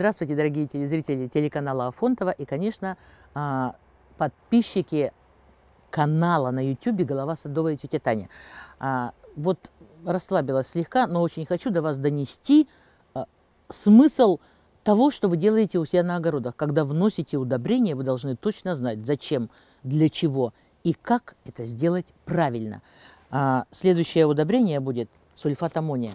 Здравствуйте, дорогие телезрители телеканала Афонтова и, конечно, а, подписчики канала на YouTube «Голова садовая тетя Таня». А, вот расслабилась слегка, но очень хочу до вас донести а, смысл того, что вы делаете у себя на огородах. Когда вносите удобрения, вы должны точно знать, зачем, для чего и как это сделать правильно. Следующее удобрение будет сульфат аммония.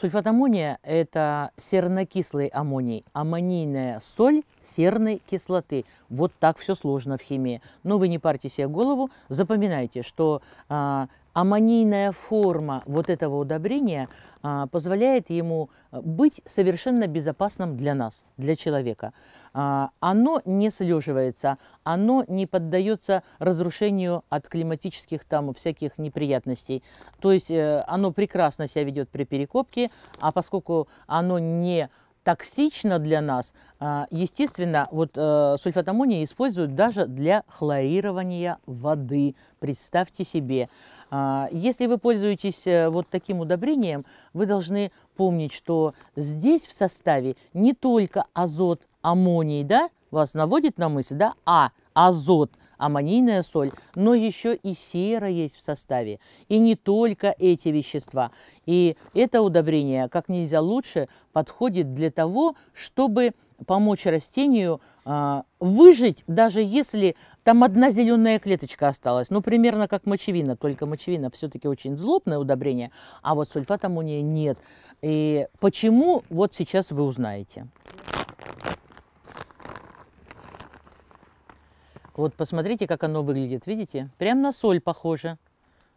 Сульфат аммония – это сернокислый аммоний, аммонийная соль серной кислоты. Вот так все сложно в химии. Но вы не парьте себе голову, запоминайте, что а, аммонийная форма вот этого удобрения а, позволяет ему э, быть совершенно безопасным для нас, для человека. А, оно не слеживается, оно не поддается разрушению от климатических там всяких неприятностей. То есть э, оно прекрасно себя ведет при перекопке, а поскольку оно не токсично для нас. А, естественно, вот э, сульфат аммония используют даже для хлорирования воды. Представьте себе. А, если вы пользуетесь э, вот таким удобрением, вы должны помнить, что здесь в составе не только азот аммоний, да, вас наводит на мысль, да, а – азот, аммонийная соль, но еще и сера есть в составе. И не только эти вещества. И это удобрение как нельзя лучше подходит для того, чтобы помочь растению э, выжить, даже если там одна зеленая клеточка осталась. Ну, примерно как мочевина, только мочевина все-таки очень злобное удобрение, а вот сульфат аммония нет. И почему, вот сейчас вы узнаете. Вот посмотрите, как оно выглядит, видите? Прям на соль похоже.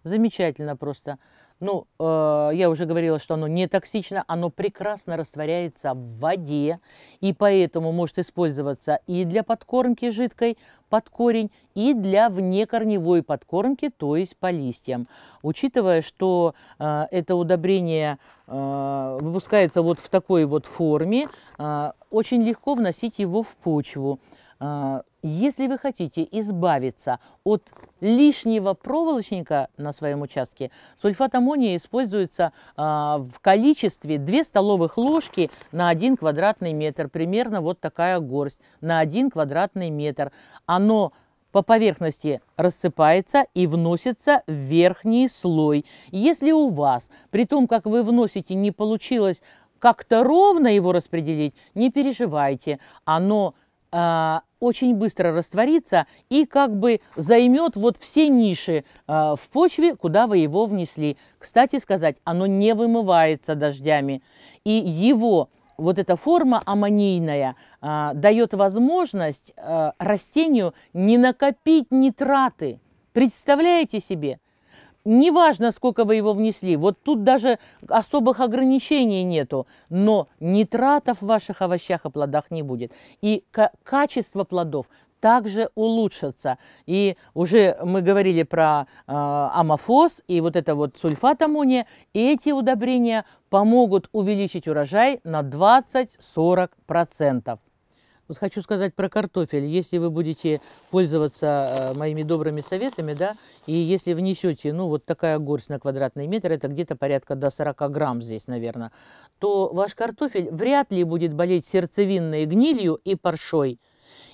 Замечательно просто. Ну, э, я уже говорила, что оно не токсично, оно прекрасно растворяется в воде, и поэтому может использоваться и для подкормки жидкой под корень, и для внекорневой подкормки, то есть по листьям. Учитывая, что э, это удобрение э, выпускается вот в такой вот форме, э, очень легко вносить его в почву. Э, если вы хотите избавиться от лишнего проволочника на своем участке, сульфат аммония используется э, в количестве 2 столовых ложки на 1 квадратный метр. Примерно вот такая горсть на 1 квадратный метр. Оно по поверхности рассыпается и вносится в верхний слой. Если у вас, при том, как вы вносите, не получилось как-то ровно его распределить, не переживайте. Оно а, очень быстро растворится и как бы займет вот все ниши а, в почве, куда вы его внесли. Кстати сказать, оно не вымывается дождями. И его вот эта форма аммонийная а, дает возможность растению не накопить нитраты. Представляете себе? Неважно, сколько вы его внесли, вот тут даже особых ограничений нету, но нитратов в ваших овощах и плодах не будет. И качество плодов также улучшится И уже мы говорили про э, амофос и вот это вот сульфат аммония. И эти удобрения помогут увеличить урожай на 20-40%. Вот хочу сказать про картофель. Если вы будете пользоваться э, моими добрыми советами, да, и если внесете, ну, вот такая горсть на квадратный метр, это где-то порядка до 40 грамм здесь, наверное, то ваш картофель вряд ли будет болеть сердцевинной гнилью и паршой.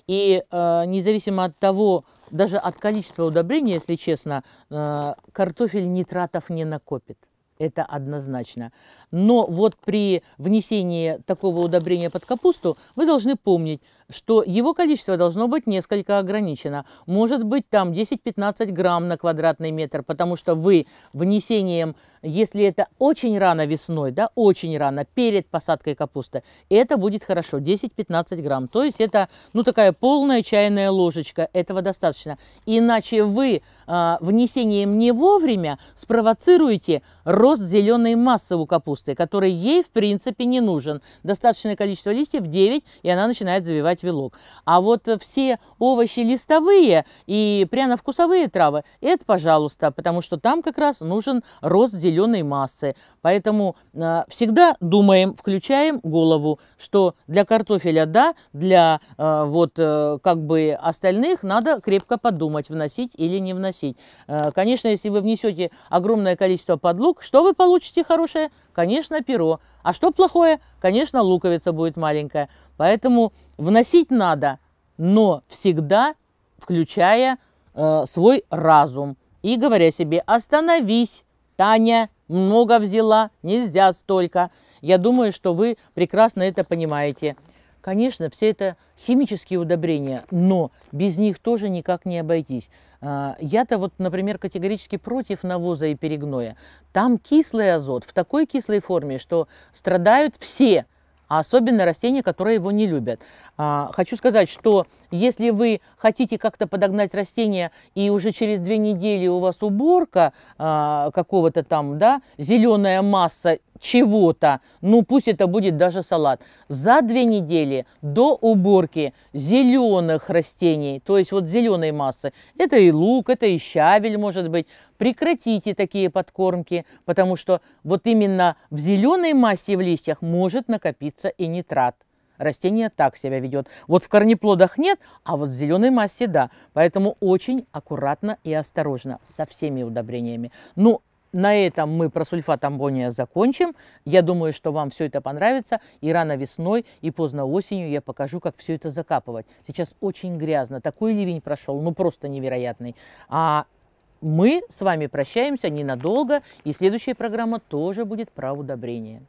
И э, независимо от того, даже от количества удобрений, если честно, э, картофель нитратов не накопит это однозначно. Но вот при внесении такого удобрения под капусту вы должны помнить, что его количество должно быть несколько ограничено. Может быть там 10-15 грамм на квадратный метр, потому что вы внесением, если это очень рано весной, да, очень рано, перед посадкой капусты, это будет хорошо, 10-15 грамм. То есть это, ну, такая полная чайная ложечка, этого достаточно. Иначе вы э, внесением не вовремя спровоцируете рост рост зеленой массы у капусты, который ей в принципе не нужен. Достаточное количество листьев 9, и она начинает завивать вилок. А вот все овощи листовые и пряновкусовые травы, это пожалуйста, потому что там как раз нужен рост зеленой массы. Поэтому э, всегда думаем, включаем голову, что для картофеля да, для э, вот э, как бы остальных надо крепко подумать, вносить или не вносить. Э, конечно, если вы внесете огромное количество подлук, что вы получите хорошее? Конечно, перо. А что плохое? Конечно, луковица будет маленькая. Поэтому вносить надо, но всегда включая э, свой разум и говоря себе «Остановись, Таня, много взяла, нельзя столько». Я думаю, что вы прекрасно это понимаете. Конечно, все это химические удобрения, но без них тоже никак не обойтись. А, я-то вот, например, категорически против навоза и перегноя. Там кислый азот в такой кислой форме, что страдают все а особенно растения, которые его не любят. А, хочу сказать, что если вы хотите как-то подогнать растения и уже через две недели у вас уборка а, какого-то там, да, зеленая масса чего-то, ну пусть это будет даже салат, за две недели до уборки зеленых растений, то есть вот зеленой массы, это и лук, это и щавель может быть, Прекратите такие подкормки, потому что вот именно в зеленой массе в листьях может накопиться и нитрат. Растение так себя ведет. Вот в корнеплодах нет, а вот в зеленой массе да. Поэтому очень аккуратно и осторожно со всеми удобрениями. Ну, на этом мы про сульфат аммония закончим. Я думаю, что вам все это понравится. И рано весной, и поздно осенью я покажу, как все это закапывать. Сейчас очень грязно. Такой ливень прошел, ну просто невероятный. А мы с вами прощаемся ненадолго, и следующая программа тоже будет про удобрения.